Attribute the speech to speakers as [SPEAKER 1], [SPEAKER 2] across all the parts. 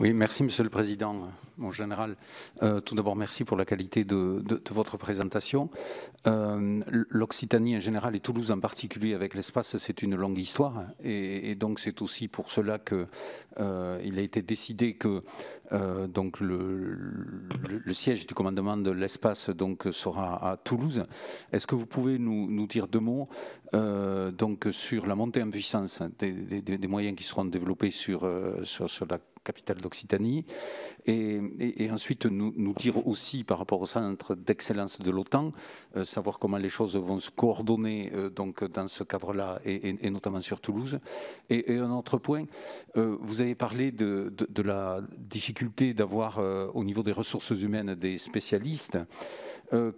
[SPEAKER 1] Oui, merci Monsieur le Président, mon général. Euh, tout d'abord, merci pour la qualité de, votre présentation. Euh, L'Occitanie en général et Toulouse en particulier avec l'espace, c'est une longue histoire. Et, donc c'est aussi pour cela qu'il euh, a été décidé que euh, donc le, siège du commandement de l'espace donc sera à Toulouse. Est-ce que vous pouvez nous, dire deux mots donc sur la montée en puissance des, moyens qui seront développés sur, sur, sur la capitale d'Occitanie. Et, ensuite, nous, nous, dire aussi par rapport au centre d'excellence de l'OTAN, euh, savoir comment les choses vont se coordonner euh, donc, dans ce cadre-là, et, notamment sur Toulouse. Et, un autre point, euh, vous avez parlé de, la difficulté d'avoir au niveau des ressources humaines des spécialistes.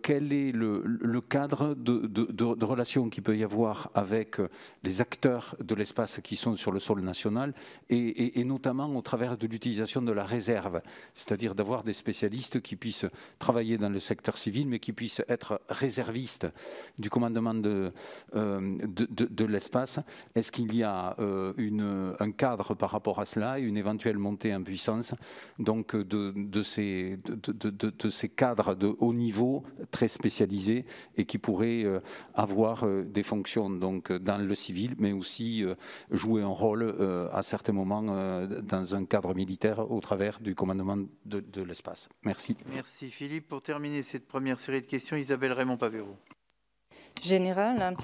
[SPEAKER 1] quel est le, cadre de, de, relation qu'il peut y avoir avec les acteurs de l'espace qui sont sur le sol national et, et notamment au travers de l'utilisation de la réserve, c'est-à-dire d'avoir des spécialistes qui puissent travailler dans le secteur civil, mais qui puissent être réservistes du commandement de, euh, de, l'espace. Est-ce qu'il y a euh, un cadre par rapport à cela et une éventuelle montée en puissance donc de, de ces, cadres de haut niveau très spécialisés et qui pourraient euh, avoir des fonctions donc, dans le civil, mais aussi jouer un rôle à certains moments dans un cadre militaire au travers du commandement de, de l'espace. Merci.
[SPEAKER 2] Merci Philippe. Pour terminer cette première série de questions, Isabelle Raymond-Pavero. Général,